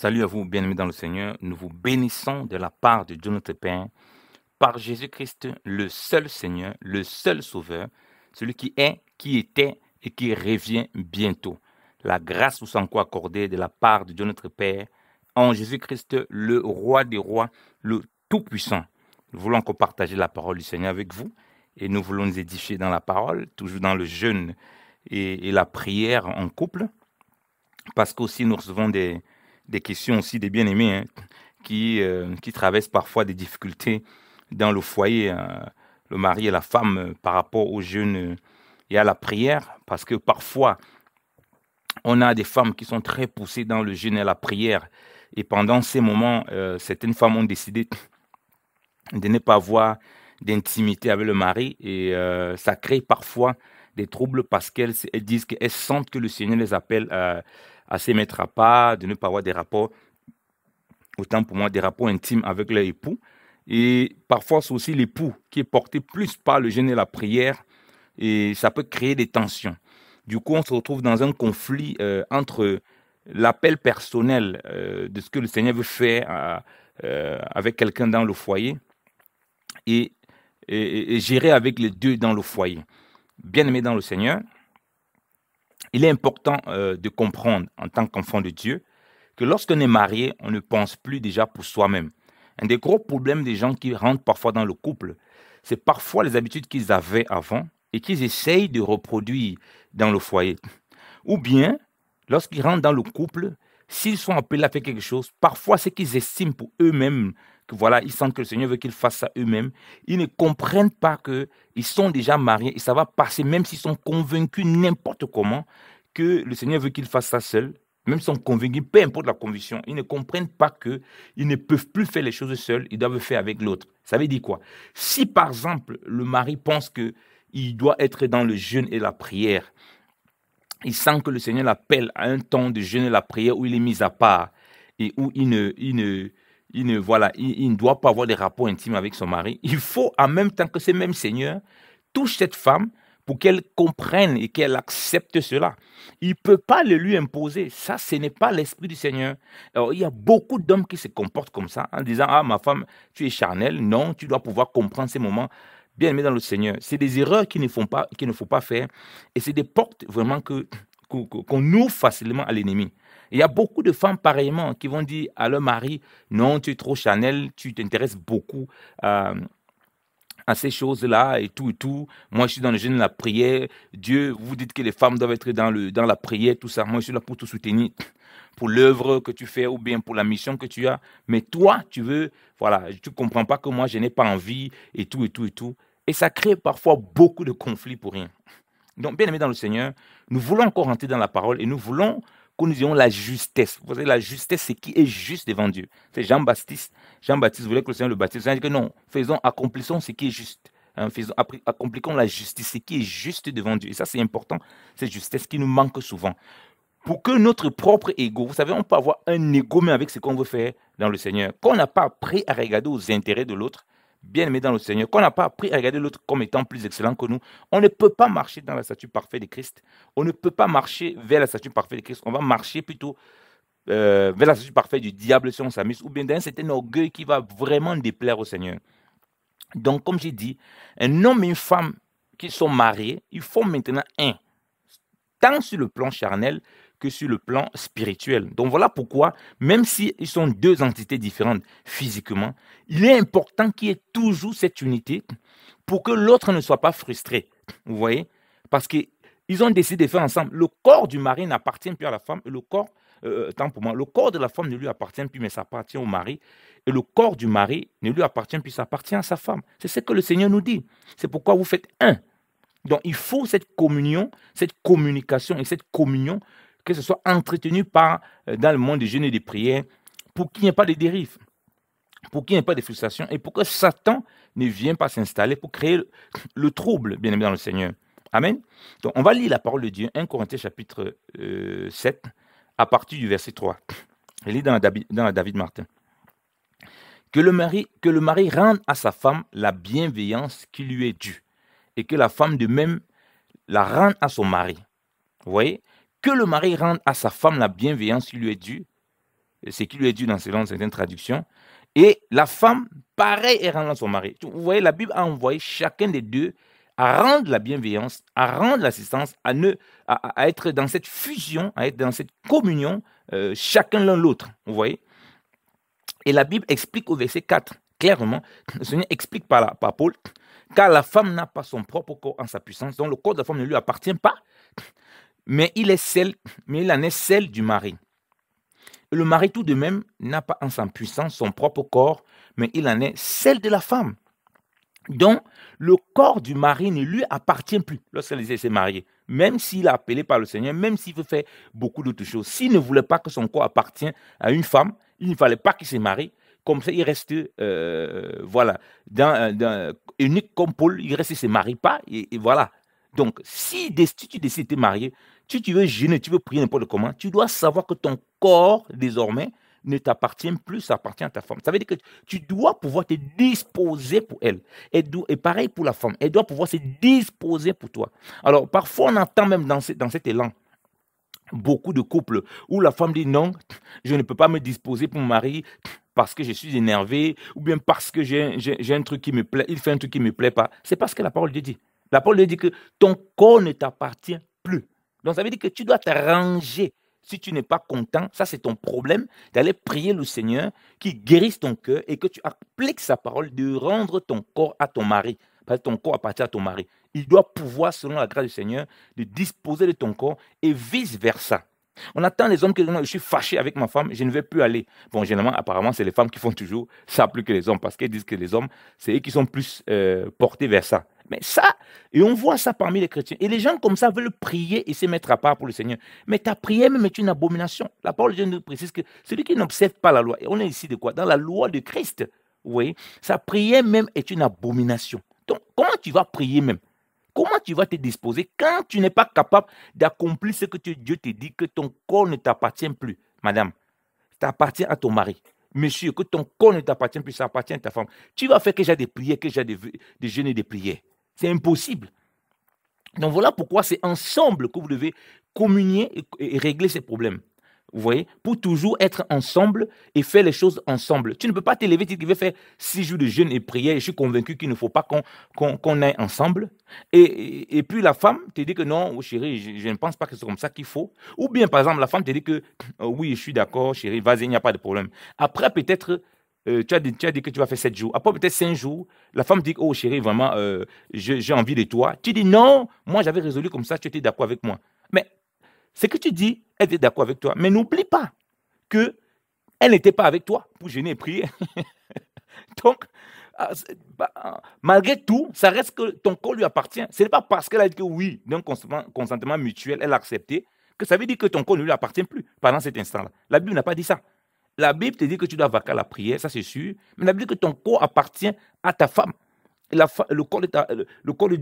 Salut à vous, bien-aimés dans le Seigneur. Nous vous bénissons de la part de Dieu notre Père, par Jésus-Christ, le seul Seigneur, le seul Sauveur, celui qui est, qui était et qui revient bientôt. La grâce vous encore accordée de la part de Dieu notre Père, en Jésus-Christ, le roi des rois, le Tout-Puissant. Nous voulons encore partager la parole du Seigneur avec vous et nous voulons nous édifier dans la parole, toujours dans le jeûne et, et la prière en couple, parce qu'aussi nous recevons des des questions aussi des bien-aimés hein, qui, euh, qui traversent parfois des difficultés dans le foyer, euh, le mari et la femme, euh, par rapport au jeûne et à la prière, parce que parfois, on a des femmes qui sont très poussées dans le jeûne et la prière, et pendant ces moments, certaines femmes ont décidé de ne pas avoir d'intimité avec le mari, et ça crée parfois des troubles parce qu'elles disent qu'elles sentent que le Seigneur les appelle à à se mettre à part, de ne pas avoir des rapports, autant pour moi, des rapports intimes avec leur époux. Et parfois, c'est aussi l'époux qui est porté plus par le jeûne et la prière, et ça peut créer des tensions. Du coup, on se retrouve dans un conflit euh, entre l'appel personnel euh, de ce que le Seigneur veut faire euh, avec quelqu'un dans le foyer et, et, gérer avec les deux dans le foyer. Bien aimé dans le Seigneur, il est important euh, de comprendre en tant qu'enfant de Dieu que lorsqu'on est marié, on ne pense plus déjà pour soi-même. Un des gros problèmes des gens qui rentrent parfois dans le couple, c'est parfois les habitudes qu'ils avaient avant et qu'ils essayent de reproduire dans le foyer. Ou bien, lorsqu'ils rentrent dans le couple, s'ils sont appelés à faire quelque chose, parfois ce qu'ils estiment pour eux-mêmes voilà, ils sentent que le Seigneur veut qu'ils fassent ça eux-mêmes. Ils ne comprennent pas que ils sont déjà mariés et ça va passer, même s'ils sont convaincus n'importe comment que le Seigneur veut qu'ils fassent ça seuls. Même s'ils sont convaincus, peu importe la conviction, ils ne comprennent pas que ils ne peuvent plus faire les choses seuls. Ils doivent faire avec l'autre. Ça veut dire quoi Si par exemple le mari pense que il doit être dans le jeûne et la prière, il sent que le Seigneur l'appelle à un temps de jeûne et la prière où il est mis à part et où il ne, il ne, il ne, voilà, il, ne doit pas avoir des rapports intimes avec son mari. Il faut, en même temps que ce même Seigneur touche cette femme pour qu'elle comprenne et qu'elle accepte cela. Il ne peut pas le lui imposer. Ça, ce n'est pas l'esprit du Seigneur. Alors, il y a beaucoup d'hommes qui se comportent comme ça en disant Ah, ma femme, tu es charnelle. Non, tu dois pouvoir comprendre ces moments. Bien aimé dans le Seigneur, c'est des erreurs qu'il ne, ne faut pas faire et c'est des portes vraiment que, qu'on ouvre facilement à l'ennemi. Il y a beaucoup de femmes pareillement qui vont dire à leur mari, non, tu es trop Chanel, tu t'intéresses beaucoup euh, à... ces choses-là et tout et tout. Moi, je suis dans le jeûne de la prière. Dieu, vous dites que les femmes doivent être dans, le, dans la prière, tout ça. Moi, je suis là pour te soutenir, pour l'œuvre que tu fais ou bien pour la mission que tu as. Mais toi, tu veux, voilà, tu comprends pas que moi, je n'ai pas envie et tout et tout et tout. Et ça crée parfois beaucoup de conflits pour rien. Donc, bien aimé dans le Seigneur, nous voulons encore rentrer dans la parole et nous voulons que nous ayons la justesse. Vous savez, la justesse, c'est qui est juste devant Dieu. C'est Jean-Baptiste. Jean-Baptiste voulait que le Seigneur le baptise. Il dit que non, faisons, accomplissons ce qui est juste. Hein, faisons, accomplissons la justice, ce qui est juste devant Dieu. Et ça, c'est important. C'est justesse qui nous manque souvent. Pour que notre propre ego, vous savez, on peut avoir un ego, mais avec ce qu'on veut faire dans le Seigneur. Qu'on n'a pas appris à regarder aux intérêts de l'autre, bien aimé dans le Seigneur, qu'on n'a pas appris à regarder l'autre comme étant plus excellent que nous, on ne peut pas marcher dans la statue parfaite de Christ. On ne peut pas marcher vers la statue parfaite de Christ. On va marcher plutôt euh, vers la statue parfaite du diable si on s'amuse, ou bien d'un un orgueil qui va vraiment déplaire au Seigneur. Donc, comme j'ai dit, un homme et une femme qui sont mariés, ils font maintenant un, tant sur le plan charnel que sur le plan spirituel. Donc voilà pourquoi, même s'ils sont deux entités différentes physiquement, il est important qu'il y ait toujours cette unité pour que l'autre ne soit pas frustré. Vous voyez Parce qu'ils ont décidé de faire ensemble. Le corps du mari n'appartient plus à la femme et le corps euh, euh, tant pour moi. Le corps de la femme ne lui appartient plus, mais ça appartient au mari. Et le corps du mari ne lui appartient plus, ça appartient à sa femme. C'est ce que le Seigneur nous dit. C'est pourquoi vous faites un. Donc il faut cette communion, cette communication et cette communion que ce soit entretenu par, euh, dans le monde des jeûnes et des prières pour qu'il n'y ait pas de dérives, pour qu'il n'y ait pas de frustration et pour que Satan ne vienne pas s'installer pour créer le trouble, bien aimé dans le Seigneur. Amen. Donc, on va lire la parole de Dieu, 1 Corinthiens chapitre 7, euh, à partir du verset 3. Elle lit dans dans David Martin. Que le, mari, que le mari rende à sa femme la bienveillance qui lui est due, et que la femme de même la rende à son mari. Vous voyez que le mari rende à sa femme la bienveillance qui lui est due, euh, ce qui lui est dû dans selon certaines traductions, et la femme, pareil, est à son mari. Vous voyez, la Bible a envoyé chacun des deux à rendre la bienveillance, à rendre l'assistance, à, à, être dans cette fusion, à être dans cette communion, euh, chacun l'un l'autre. Vous voyez Et la Bible explique au verset 4, clairement, le Seigneur explique par, par Paul, car la femme n'a pas son propre corps en sa puissance, donc le corps de la femme ne lui appartient pas, mais il est celle, mais il en est celle du mari. Le mari tout de même n'a pas en sa puissance son propre corps, mais il en est celle de la femme. Donc, le corps du mari ne lui appartient plus lorsqu'elle s'est mariée, même s'il est appelé par le Seigneur, même s'il veut faire beaucoup d'autres choses. S'il ne voulait pas que son corps appartienne à une femme, il ne fallait pas qu'il se marie. Comme ça, il reste, euh, voilà, euh, dans, unique comme Paul, il reste, ne se marie pas, et, voilà. Donc, si destitué de s'être marié, si tu veux gêner, tu veux prier n'importe comment, tu dois savoir que ton corps, désormais, ne t'appartient plus, ça appartient à ta femme. Ça veut dire que tu dois pouvoir te disposer pour elle. Et, pareil pour la femme, elle doit pouvoir se disposer pour toi. Alors, parfois, on entend même dans, dans cet élan beaucoup de couples où la femme dit non, je ne peux pas me disposer pour mon mari parce que je suis énervé ou bien parce que j'ai un truc qui me plaît, il fait un truc qui ne me plaît pas. C'est parce que la parole dit. La parole dit que ton corps ne t'appartient plus. Donc ça veut dire que tu dois t'arranger Si tu n'es pas content, ça c'est ton problème, d'aller prier le Seigneur qui guérisse ton cœur et que tu appliques sa parole de rendre ton corps à ton mari. Parce que ton corps appartient à ton mari. Il doit pouvoir, selon la grâce du Seigneur, de disposer de ton corps et vice-versa. On attend les hommes qui disent Je suis fâché avec ma femme, je ne vais plus aller. Bon, généralement, apparemment, c'est les femmes qui font toujours ça plus que les hommes parce qu'elles disent que les hommes, c'est eux qui sont plus euh, portés vers ça. Mais ça, et on voit ça parmi les chrétiens. Et les gens comme ça veulent prier et se mettre à part pour le Seigneur. Mais ta prière même est une abomination. La parole de Dieu nous précise que celui qui n'observe pas la loi, et on est ici de quoi Dans la loi de Christ, vous voyez, sa prière même est une abomination. Donc, comment tu vas prier même Comment tu vas te disposer quand tu n'es pas capable d'accomplir ce que Dieu te dit, que ton corps ne t'appartient plus, madame, t'appartient à ton mari monsieur, que ton corps ne t'appartient plus, ça appartient à ta femme. Tu vas faire que j'ai des prières, que j'ai des, des jeûnes et des prières. C'est impossible. Donc voilà pourquoi c'est ensemble que vous devez communier et, régler ces problèmes. Vous voyez Pour toujours être ensemble et faire les choses ensemble. Tu ne peux pas t'élever, tu veux faire six jours de jeûne et prière. Et je suis convaincu qu'il ne faut pas qu'on aille ensemble. Et, puis la femme te dit que non, oh chérie, je, ne pense pas que c'est comme ça qu'il faut. Ou bien, par exemple, la femme te dit que oh oui, je suis d'accord, chérie, vas-y, il n'y a pas de problème. Après, peut-être, euh, tu, as dit, que tu vas faire 7 jours. Après peut-être 5 jours, la femme dit, oh chérie, vraiment, euh, j'ai envie de toi. Tu dis, non, moi j'avais résolu comme ça, tu étais d'accord avec moi. Mais ce que tu dis, elle était d'accord avec toi. Mais n'oublie pas que elle n'était pas avec toi pour gêner et prier. Donc, ah, ah, malgré tout, ça reste que ton corps lui appartient. Ce n'est pas parce qu'elle a dit que oui, d'un consentement mutuel, elle a accepté, que ça veut dire que ton corps ne lui appartient plus pendant cet instant-là. La Bible n'a pas dit ça. La Bible te dit que tu dois vaquer à la prière, ça c'est sûr. Mais la Bible dit que ton corps appartient à ta femme. La, le corps, de ta, le corps euh,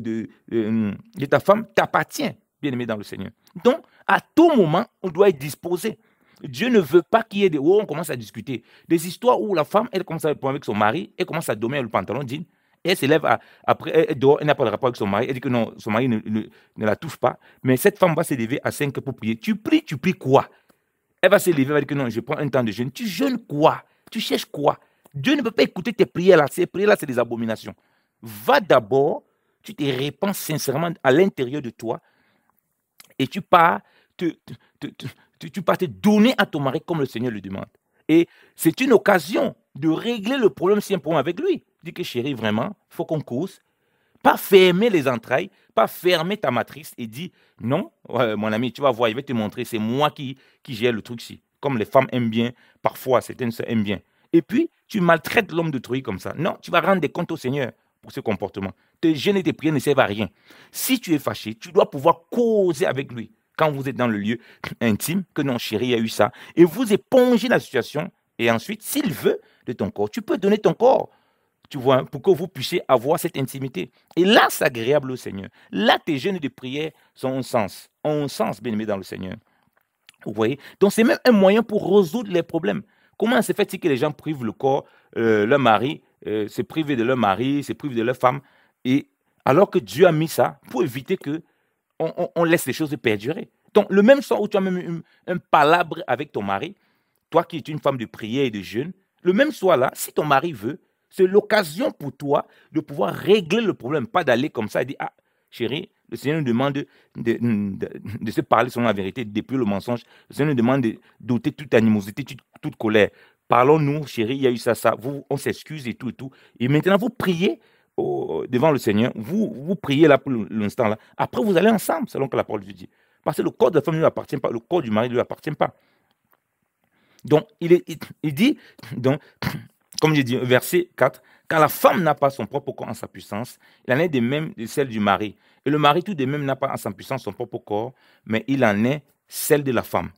de, ta femme t'appartient, bien aimé dans le Seigneur. Donc, à tout moment, on doit être disposé. Dieu ne veut pas qu'il y ait des. Oh, on commence à discuter. Des histoires où la femme, elle commence à répondre avec son mari, elle commence à dominer le pantalon jean, elle s'élève après, elle dort, elle n'a pas de rapport avec son mari, elle dit que non, son mari ne, la touche pas. Mais cette femme va s'élever à 5 pour prier. Tu pries, tu pries quoi elle va se lever, elle va dire que non, je prends un temps de jeûne. Tu jeûnes quoi Tu cherches quoi Dieu ne peut pas écouter tes prières là. Ces prières là, c'est des abominations. Va d'abord, tu te répands sincèrement à l'intérieur de toi et tu pars te, tu pars te donner à ton mari comme le Seigneur le demande. Et c'est une occasion de régler le problème si un problème avec lui. Dis que chérie, vraiment, faut qu'on cause, pas fermer les entrailles, pas fermer ta matrice et dire non, euh, mon ami, tu vas voir, je vais te montrer, c'est moi qui, qui gère le truc-ci. Comme les femmes aiment bien, parfois certaines aiment bien. Et puis, tu maltraites l'homme de comme ça. Non, tu vas rendre des comptes au Seigneur pour ce comportement. Tes gêner et tes prières ne servent à rien. Si tu es fâché, tu dois pouvoir causer avec lui quand vous êtes dans le lieu intime, que non, chéri, il y a eu ça. Et vous épongez la situation. Et ensuite, s'il veut de ton corps, tu peux donner ton corps tu vois, hein, pour que vous puissiez avoir cette intimité. Et là, c'est agréable au Seigneur. Là, tes jeûnes de prière sont un sens, ont un sens, bien-aimé, dans le Seigneur. Vous voyez Donc, c'est même un moyen pour résoudre les problèmes. Comment se fait que les gens privent le corps, euh, leur mari, euh, se privent de leur mari, se privent de leur femme, et alors que Dieu a mis ça pour éviter que on, laisse les choses perdurer. Donc, le même soir où tu as même un palabre avec ton mari, toi qui es une femme de prière et de jeûne, le même soir-là, si ton mari veut, c'est l'occasion pour toi de pouvoir régler le problème, pas d'aller comme ça et dire, ah, chérie, le Seigneur nous demande de, se parler selon la vérité, depuis le mensonge. Le Seigneur nous demande d'ôter toute animosité, toute, colère. Parlons-nous, chérie, il y a eu ça, ça. Vous, on s'excuse et tout et tout. Et maintenant, vous priez devant le Seigneur. Vous, vous priez là pour l'instant. là. Après, vous allez ensemble, selon que la parole de dit. Parce que le corps de la femme ne lui appartient pas, le corps du mari ne lui appartient pas. Donc, il, il dit, donc, comme j'ai dit, verset 4, quand la femme n'a pas son propre corps en sa puissance, il en est de même de celle du mari. Et le mari tout de même n'a pas en sa puissance son propre corps, mais il en est celle de la femme.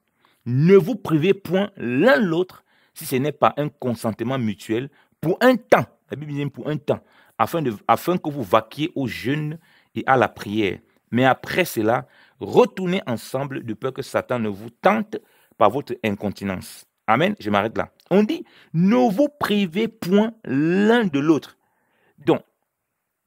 Ne vous privez point l'un l'autre si ce n'est pas un consentement mutuel pour un temps. La Bible dit pour un temps, afin, afin que vous vaquiez au jeûne et à la prière. Mais après cela, retournez ensemble de peur que Satan ne vous tente par votre incontinence. Amen, je m'arrête là. On dit, ne vous privez point l'un de l'autre. Donc,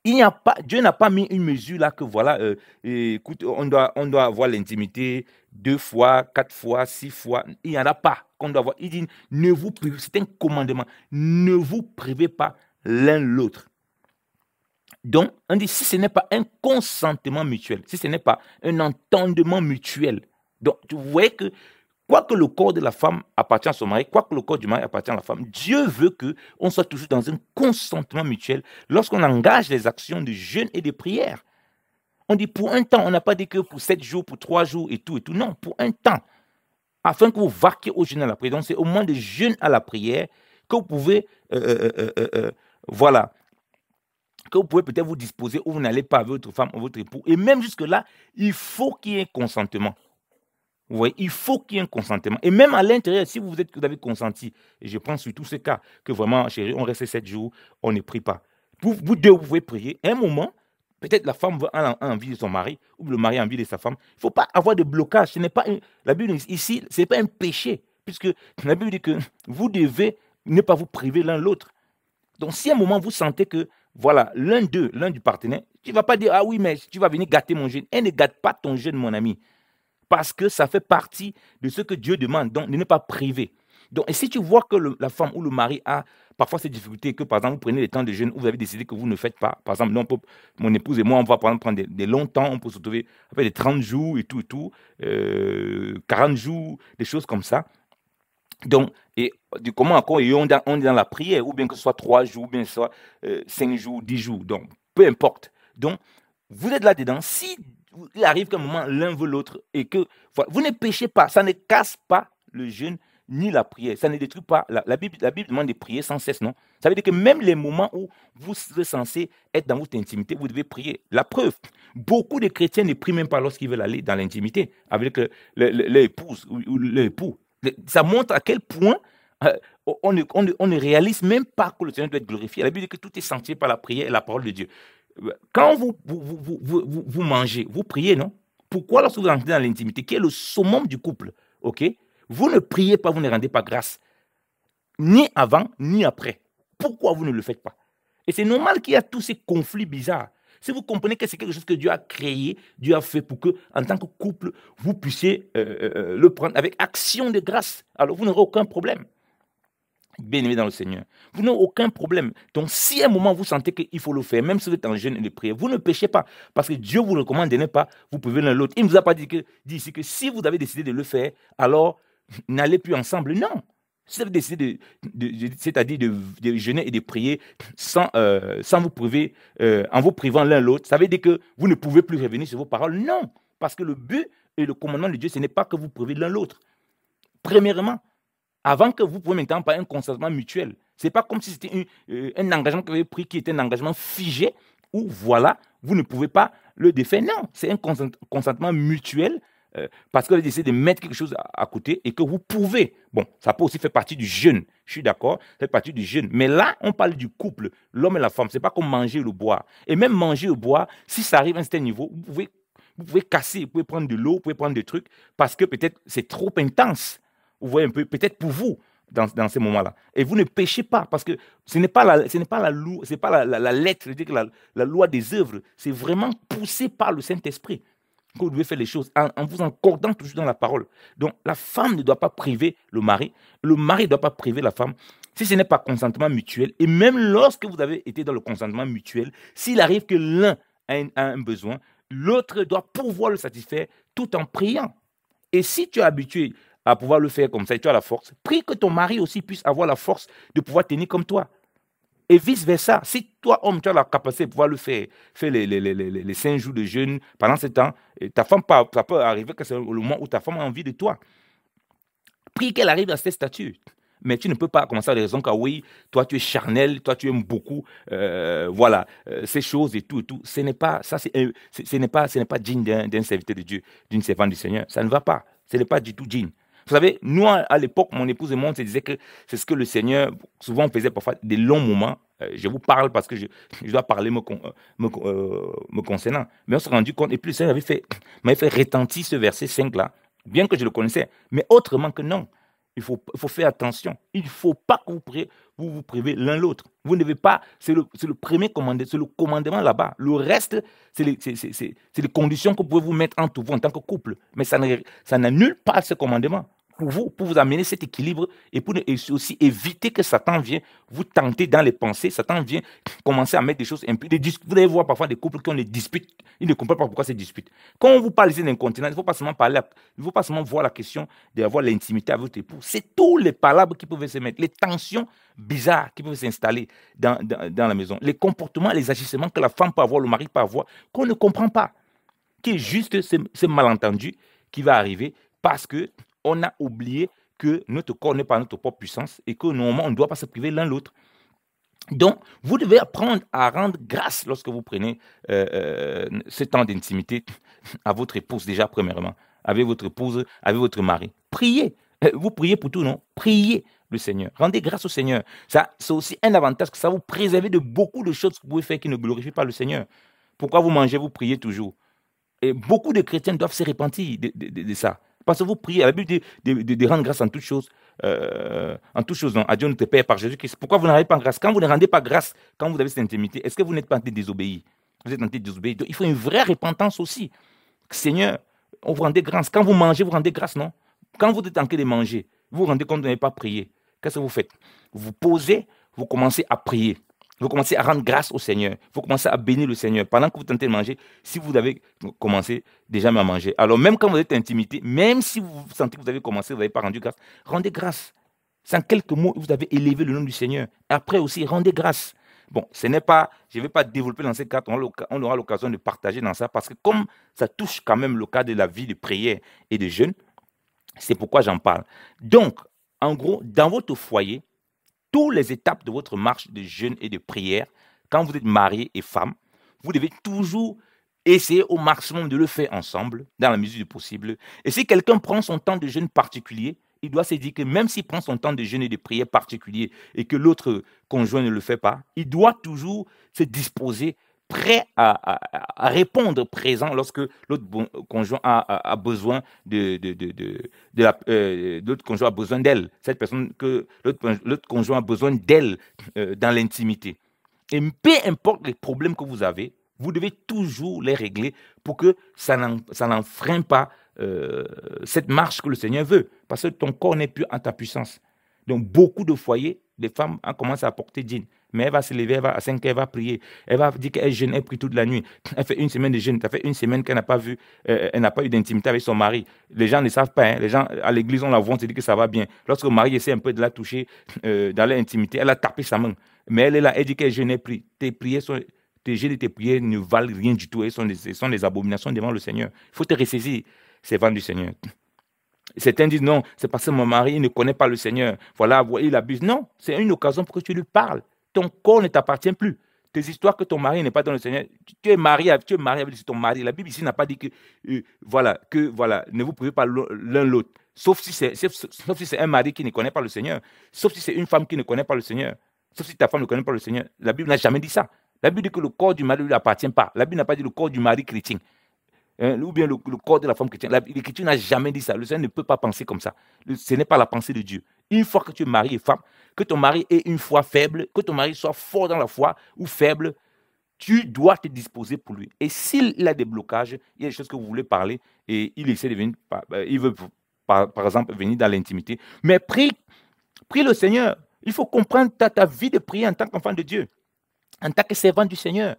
il n'y a pas, Dieu n'a pas mis une mesure là que voilà, euh, écoute, on doit, on doit avoir l'intimité deux fois, quatre fois, six fois. Il n'y en a pas qu'on doit avoir. Il dit, ne vous privez, c'est un commandement, ne vous privez pas l'un l'autre. Donc, on dit, si ce n'est pas un consentement mutuel, si ce n'est pas un entendement mutuel, donc vous voyez que Quoique le corps de la femme appartient à son mari, quoique le corps du mari appartient à la femme, Dieu veut que on soit toujours dans un consentement mutuel lorsqu'on engage les actions de jeûne et de prière. On dit pour un temps, on n'a pas dit que pour sept jours, pour trois jours et tout et tout. Non, pour un temps. Afin que vous vaquiez au jeûne à la prière. Donc c'est au moins de jeûne à la prière que vous pouvez, euh, euh, euh, voilà, que vous pouvez peut-être vous disposer où vous n'allez pas avec votre femme ou votre époux. Et même jusque-là, il faut qu'il y ait un consentement. Vous voyez, il faut qu'il y ait un consentement. Et même à l'intérieur, si vous, êtes, vous avez consenti, et je pense surtout ce cas, que vraiment, chérie, on reste sept jours, on ne prie pas. Vous, deux, vous pouvez prier. un moment, peut-être la femme a envie de son mari, ou le mari a envie de sa femme. Il ne faut pas avoir de blocage. Ce n'est pas La Bible ici, ce n'est pas un péché, puisque la Bible dit que vous devez ne pas vous priver l'un l'autre. Donc, si à un moment, vous sentez que, voilà, l'un d'eux, l'un du partenaire, tu ne vas pas dire, ah oui, mais tu vas venir gâter mon jeune. Elle ne gâte pas ton jeûne, mon ami parce que ça fait partie de ce que Dieu demande, donc ne pas priver. Donc, et si tu vois que la femme ou le mari a parfois ces difficultés, que par exemple vous prenez le temps de jeûne, vous avez décidé que vous ne faites pas, par exemple, mon épouse et moi, on va prendre, prendre des, longs temps, on peut se trouver après des 30 jours et tout, et tout, 40 euh, jours, des choses comme ça. Donc, et du comment encore, et on, est dans la prière, ou bien que ce soit 3 jours, ou bien que ce soit 5 euh, jours, 10 jours, donc peu importe. Donc, vous êtes là-dedans. Si il arrive qu'un moment, l'un veut l'autre et que vous ne péchez pas, ça ne casse pas le jeûne ni la prière, ça ne détruit pas. La, Bible, demande de prier sans cesse, non Ça veut dire que même les moments où vous êtes censé être dans votre intimité, vous devez prier. La preuve, beaucoup de chrétiens ne prient même pas lorsqu'ils veulent aller dans l'intimité avec l'épouse ou l'époux. Ça montre à quel point euh, on, ne, réalise même pas que le Seigneur doit être glorifié. La Bible dit que tout est sanctifié par la prière et la parole de Dieu. Quand vous, vous, vous, vous, mangez, vous priez, non Pourquoi lorsque vous entrez dans l'intimité, qui est le summum du couple, ok Vous ne priez pas, vous ne rendez pas grâce, ni avant, ni après. Pourquoi vous ne le faites pas Et c'est normal qu'il y a tous ces conflits bizarres. Si vous comprenez que c'est quelque chose que Dieu a créé, Dieu a fait pour que, en tant que couple, vous puissiez euh, euh, euh, le prendre avec action de grâce, alors vous n'aurez aucun problème bien dans le Seigneur, vous n'avez aucun problème. Donc, si à un moment vous sentez qu'il faut le faire, même si vous êtes en jeûne et de prière, vous ne péchez pas. Parce que Dieu vous recommande de ne pas, vous priver l'un l'autre. Il ne vous a pas dit, que, ici que si vous avez décidé de le faire, alors n'allez plus ensemble. Non. Si vous avez décidé, de, c'est-à-dire de, jeûner et de prier sans, euh, vous priver, euh, en vous privant l'un l'autre, ça veut dire que vous ne pouvez plus revenir sur vos paroles. Non. Parce que le but et le commandement de Dieu, ce n'est pas que vous privez l'un l'autre. Premièrement, avant que vous puissiez maintenant par un consentement mutuel. Ce n'est pas comme si c'était euh, un engagement que vous avez pris qui était un engagement figé, où voilà, vous ne pouvez pas le défaire. Non, c'est un consentement mutuel euh, parce que vous essayez de mettre quelque chose à, côté et que vous pouvez. Bon, ça peut aussi faire partie du jeûne, je suis d'accord, ça fait partie du jeûne. Mais là, on parle du couple, l'homme et la femme, c'est pas comme manger le bois. Et même manger ou bois, si ça arrive à un certain niveau, vous pouvez, vous pouvez casser, vous pouvez prendre de l'eau, vous pouvez prendre des trucs parce que peut-être c'est trop intense. Vous voyez un peu, peut-être pour vous, dans, ces moments-là. Et vous ne péchez pas, parce que ce n'est pas la, ce n'est pas la, c'est pas la, la, lettre, la, loi des œuvres, c'est vraiment poussé par le Saint-Esprit que vous devez faire les choses en, en vous encordant toujours dans la parole. Donc, la femme ne doit pas priver le mari, le mari ne doit pas priver la femme, si ce n'est pas consentement mutuel. Et même lorsque vous avez été dans le consentement mutuel, s'il arrive que l'un a, un besoin, l'autre doit pouvoir le satisfaire tout en priant. Et si tu es habitué, à pouvoir le faire comme ça et tu as la force, prie que ton mari aussi puisse avoir la force de pouvoir tenir comme toi. Et vice-versa, si toi, homme, tu as la capacité de pouvoir le faire, faire les, cinq jours de jeûne pendant ce temps, ta femme, ça peut arriver que c'est le moment où ta femme a envie de toi. Prie qu'elle arrive à cette statut Mais tu ne peux pas commencer à raisons car oui, toi tu es charnel, toi tu aimes beaucoup, euh, voilà, euh, ces choses et tout et tout. Ce n'est pas, ça, c'est, ce n'est pas, ce n'est pas digne d'un, serviteur de Dieu, d'une servante du Seigneur. Ça ne va pas. Ce n'est pas du tout digne. Vous savez, nous, à l'époque, mon épouse et moi, on se disait que c'est ce que le Seigneur, souvent on faisait parfois des longs moments. Euh, je vous parle parce que je, dois parler euh, euh, me, concernant. Mais on s'est rendu compte, et puis le Seigneur m'avait fait, fait ce verset 5-là, bien que je le connaissais, mais autrement que non. Il faut, il faut faire attention. Il ne faut pas que vous, vous vous l'un l'autre. Vous ne devez pas, c'est le, le, premier commandement, c'est le commandement là-bas. Le reste, c'est les, les, conditions que vous pouvez vous mettre en tout vous en tant que couple. Mais ça n'annule pas ce commandement pour vous, pour vous amener cet équilibre et pour aussi éviter que Satan vienne vous tenter dans les pensées. Satan vient commencer à mettre des choses impures. Vous allez voir parfois des couples qui ont des disputes. Ils ne comprennent pas pourquoi ces disputes. Quand on vous parle continent, il ne faut pas seulement parler, il faut pas seulement voir la question d'avoir l'intimité avec votre époux. C'est tous les palabres qui peuvent se mettre, les tensions bizarres qui peuvent s'installer dans, dans, la maison, les comportements, les agissements que la femme peut avoir, le mari peut avoir, qu'on ne comprend pas, qui est juste ce malentendu qui va arriver parce que on a oublié que notre corps n'est pas notre propre puissance et que normalement, on ne doit pas se priver l'un l'autre. Donc, vous devez apprendre à rendre grâce lorsque vous prenez euh, euh, ce temps d'intimité à votre épouse, déjà, premièrement, avec votre épouse, avec votre mari. Priez. Euh, vous priez pour tout, non Priez le Seigneur. Rendez grâce au Seigneur. Ça, c'est aussi un avantage que ça vous préserve de beaucoup de choses que vous pouvez faire qui ne glorifient pas le Seigneur. Pourquoi vous mangez, vous priez toujours Et beaucoup de chrétiens doivent se repentir de ça. Parce que vous priez, la Bible de, rendre grâce en toutes choses. Euh, en toutes choses, à Dieu notre Père, par Jésus-Christ. Pourquoi vous n'avez pas grâce Quand vous ne rendez pas grâce, quand vous avez cette intimité, est-ce que vous n'êtes pas en train de désobéir Vous êtes en train de désobéir. il faut une vraie repentance aussi. Seigneur, on vous rendez grâce. Quand vous mangez, vous rendez grâce, non Quand vous êtes en train de manger, vous vous rendez compte que vous n'avez pas prié. Qu'est-ce que vous faites Vous posez, vous commencez à prier. Vous commencez à rendre grâce au Seigneur. Vous commencez à bénir le Seigneur. Pendant que vous tentez de manger, si vous avez commencé déjà à manger, alors même quand vous êtes intimité, même si vous sentez que vous avez commencé, vous n'avez pas rendu grâce, rendez grâce. Sans quelques mots, vous avez élevé le nom du Seigneur. Après aussi, rendez grâce. Bon, ce n'est pas, je ne vais pas développer dans ces quatre, on aura l'occasion de partager dans ça, parce que comme ça touche quand même le cas de la vie de prière et de jeûne, c'est pourquoi j'en parle. Donc, en gros, dans votre foyer, toutes les étapes de votre marche de jeûne et de prière, quand vous êtes marié et femme, vous devez toujours essayer au maximum de le faire ensemble, dans la mesure du possible. Et si quelqu'un prend son temps de jeûne particulier, il doit se dire que même s'il prend son temps de jeûne et de prière particulier et que l'autre conjoint ne le fait pas, il doit toujours se disposer prêt à, répondre présent lorsque l'autre conjoint a, a, besoin de, de, de, de, euh, conjoint a besoin d'elle. Cette personne que l'autre conjoint a besoin d'elle euh, dans l'intimité. Et peu importe les problèmes que vous avez, vous devez toujours les régler pour que ça n'enfreint pas euh, cette marche que le Seigneur veut. Parce que ton corps n'est plus en ta puissance. Donc beaucoup de foyers, les femmes ont commencé à porter jeans mais elle va se lever, elle va, à elle va prier. Elle va dire qu'elle jeûne, elle prie toute la nuit. Elle fait une semaine de jeûne. Ça fait une semaine qu'elle n'a pas vu, euh, euh, elle n'a pas eu d'intimité avec son mari. Les gens ne savent pas. Hein. Les gens, à l'église, on la voit, on se dit que ça va bien. Lorsque le mari essaie un peu de la toucher euh, dans l'intimité, elle a tapé sa main. Mais elle est là, elle dit qu'elle jeûne, elle prie. Tes prières tes jeûnes tes prières ne valent rien du tout. Elles sont des, sont des abominations devant le Seigneur. Il faut te ressaisir, c'est vents du Seigneur. Certains disent non, c'est parce que mon mari ne connaît pas le Seigneur. Voilà, il abuse. Non, c'est une occasion pour que tu lui parles ton corps ne t'appartient plus. Tes histoires que ton mari n'est pas dans le Seigneur, tu es marié, tu es marié avec ton mari. La Bible ici n'a pas dit que, euh, voilà, que voilà, ne vous pouvez pas l'un l'autre. Sauf si c'est sauf, si c'est un mari qui ne connaît pas le Seigneur, sauf si c'est une femme qui ne connaît pas le Seigneur, sauf si ta femme ne connaît pas le Seigneur. La Bible n'a jamais dit ça. La Bible dit que le corps du mari ne lui appartient pas. La Bible n'a pas dit le corps du mari chrétien. Hein, ou bien le, corps de la femme chrétienne. L'Écriture n'a jamais dit ça. Le Seigneur ne peut pas penser comme ça. ce n'est pas la pensée de Dieu. Une fois que tu es marié et femme, que ton mari ait une foi faible, que ton mari soit fort dans la foi ou faible, tu dois te disposer pour lui. Et s'il a des blocages, il y a des choses que vous voulez parler et il essaie de venir, euh, il veut par, exemple venir dans l'intimité. Mais prie, prie le Seigneur. Il faut comprendre ta, ta vie de prier en tant qu'enfant de Dieu, en tant que servant du Seigneur.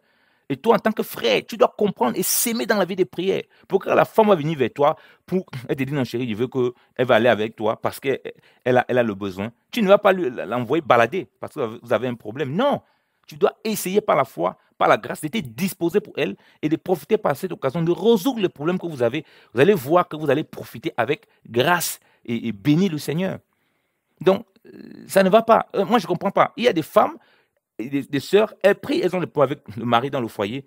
Et toi, en tant que frère, tu dois comprendre et s'aimer dans la vie des prières. Pour que la femme va venir vers toi, pour elle te dit non chérie, je veux qu'elle va aller avec toi parce qu'elle elle a, elle a le besoin. Tu ne vas pas l'envoyer balader parce que vous avez un problème. Non, tu dois essayer par la foi, par la grâce, d'être disposé pour elle et de profiter par cette occasion de résoudre le problème que vous avez. Vous allez voir que vous allez profiter avec grâce et, et bénir le Seigneur. Donc, euh, ça ne va pas. Euh, moi, je ne comprends pas. Il y a des femmes les, sœurs, elles prient, elles ont le poids avec le mari dans le foyer.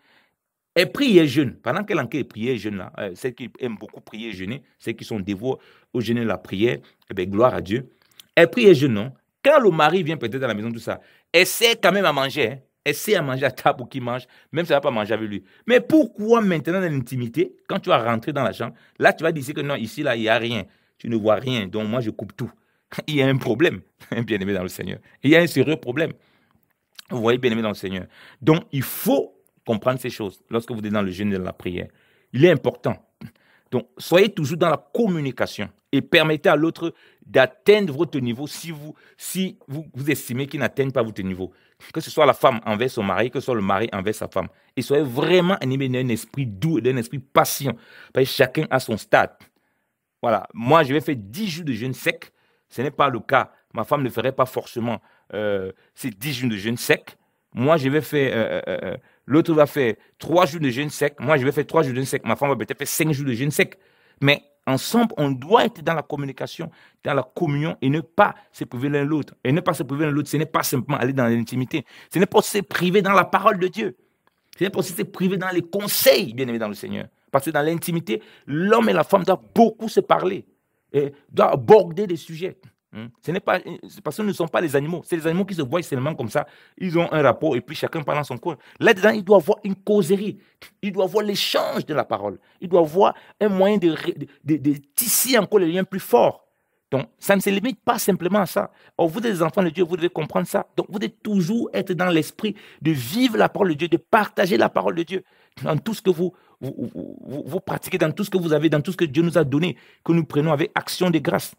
Elles prient et jeûnent. Pendant qu'elles enquêtent, prier et jeûnent, là, euh, celles qui aiment beaucoup prier et jeûner, celles qui sont dévouées au jeûner, la prière, eh bien, gloire à Dieu. Elles prient et jeûnent, non Quand le mari vient peut-être à la maison, tout ça, elle sait quand même à manger. Hein. Elle sait à manger à table ou qui mange, même si elle ne va pas manger avec lui. Mais pourquoi maintenant dans l'intimité, quand tu vas rentrer dans la chambre, là tu vas dire que non, ici, là, il n'y a rien. Tu ne vois rien, donc moi je coupe tout. il y a un problème, bien aimé dans le Seigneur. Il y a un sérieux problème. Vous voyez, bien aimé dans le Seigneur. Donc, il faut comprendre ces choses lorsque vous êtes dans le jeûne et dans la prière. Il est important. Donc, soyez toujours dans la communication et permettez à l'autre d'atteindre votre niveau si vous, si vous, vous estimez qu'il n'atteigne pas votre niveau. Que ce soit la femme envers son mari, que ce soit le mari envers sa femme. Et soyez vraiment animé d'un esprit doux, d'un esprit patient. Parce que chacun a son stade. Voilà. Moi, je vais faire 10 jours de jeûne sec. Ce n'est pas le cas. Ma femme ne ferait pas forcément. Euh, c'est 10 jours de jeûne sec. Moi, je vais faire, euh, euh, l'autre va faire 3 jours de jeûne sec. Moi, je vais faire 3 jours de jeûne sec. Ma femme va peut-être faire 5 jours de jeûne sec. Mais ensemble, on doit être dans la communication, dans la communion et ne pas se priver l'un l'autre. Et ne pas se priver l'un l'autre, ce n'est pas simplement aller dans l'intimité. Ce n'est pas se priver dans la parole de Dieu. Ce n'est pas se priver dans les conseils, bien aimé, dans le Seigneur. Parce que dans l'intimité, l'homme et la femme doivent beaucoup se parler et doivent aborder des sujets. Hmm? Ce n'est pas euh, parce que nous ne sont pas les animaux. C'est les animaux qui se voient seulement comme ça. Ils ont un rapport et puis chacun parle dans son coin. Là-dedans, il doit avoir une causerie. Il doit avoir l'échange de la parole. Il doit avoir un moyen de, tisser encore les liens plus forts. Donc, ça ne se limite pas simplement à ça. Or, oh, vous êtes des enfants de Dieu, vous devez comprendre ça. Donc, vous devez toujours être dans l'esprit de vivre la parole de Dieu, de partager la parole de Dieu dans tout ce que vous, vous pratiquez, dans tout ce que vous avez, dans tout ce que Dieu nous a donné, que nous prenons avec action de grâce.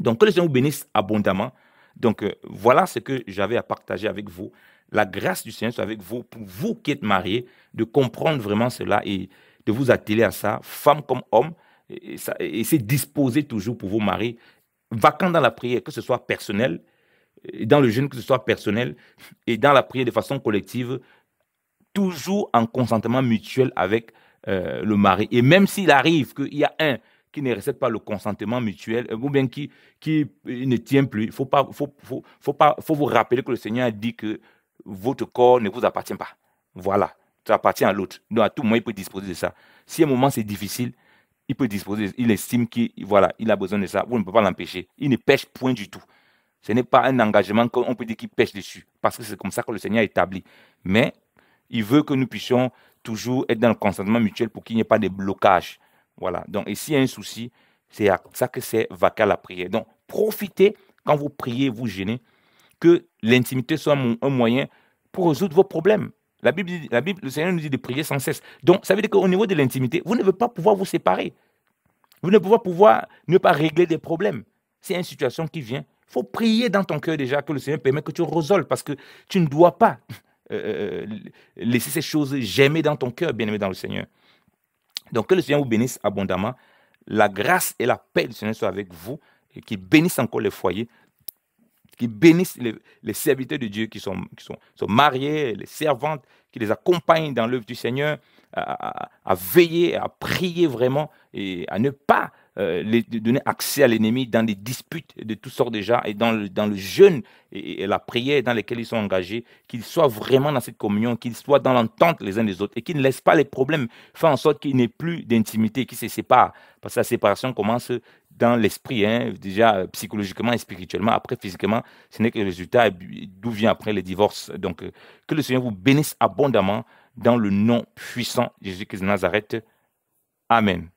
Donc, que le Seigneur vous bénisse abondamment. Donc, euh, voilà ce que j'avais à partager avec vous. La grâce du Seigneur soit avec vous, pour vous qui êtes mariés, de comprendre vraiment cela et de vous atteler à ça, femme comme homme, et, c'est disposer toujours pour vos maris, vacant dans la prière, que ce soit personnel, dans le jeûne, que ce soit personnel, et dans la prière de façon collective, toujours en consentement mutuel avec euh, le mari. Et même s'il arrive qu'il y a un qui ne respecte pas le consentement mutuel, ou bien qui, qui ne tient plus. Il faut, pas, faut, pas, faut vous rappeler que le Seigneur a dit que votre corps ne vous appartient pas. Voilà, ça appartient à l'autre. Donc à tout moment, il peut disposer de ça. Si à un moment c'est difficile, il peut disposer, il estime qu'il voilà, il a besoin de ça, vous ne pouvez pas l'empêcher. Il ne pêche point du tout. Ce n'est pas un engagement qu'on peut dire qu'il pêche dessus, parce que c'est comme ça que le Seigneur établi. Mais il veut que nous puissions toujours être dans le consentement mutuel pour qu'il n'y ait pas de blocage. Voilà. Donc, ici il y a un souci, c'est ça que c'est vacal la prière. Donc, profitez quand vous priez, vous gênez, que l'intimité soit un moyen pour résoudre vos problèmes. La Bible, le Seigneur nous dit de prier sans cesse. Donc, ça veut dire qu'au niveau de l'intimité, vous ne pouvez pas pouvoir vous séparer. Vous ne pouvez pas pouvoir ne pas régler des problèmes. C'est une situation qui vient. Il faut prier dans ton cœur déjà que le Seigneur permet que tu résolves parce que tu ne dois pas euh, euh, euh, laisser ces choses jamais dans ton cœur, bien aimé dans le Seigneur. Donc que le Seigneur vous bénisse abondamment. La grâce et la paix du Seigneur soient avec vous et qu'il bénisse encore les foyers, qu'il bénisse les, serviteurs de Dieu qui sont, mariés, les servantes, qui les accompagnent dans l'œuvre du Seigneur, à, veiller, à prier vraiment et à ne pas euh, donner accès à l'ennemi dans des disputes de toutes sortes déjà et dans le, dans jeûne et, la prière dans lesquels ils sont engagés, qu'ils soient vraiment dans cette communion, qu'ils soient dans l'entente les uns des autres et qu'ils ne laissent pas les problèmes faire en sorte qu'il n'y ait plus d'intimité, qu'ils se séparent. Parce que la séparation commence dans l'esprit, hein, déjà euh, psychologiquement et spirituellement. Après, physiquement, ce n'est que le résultat d'où vient après le divorce Donc, euh, que le Seigneur vous bénisse abondamment dans le nom puissant Jésus-Christ de Nazareth. Amen.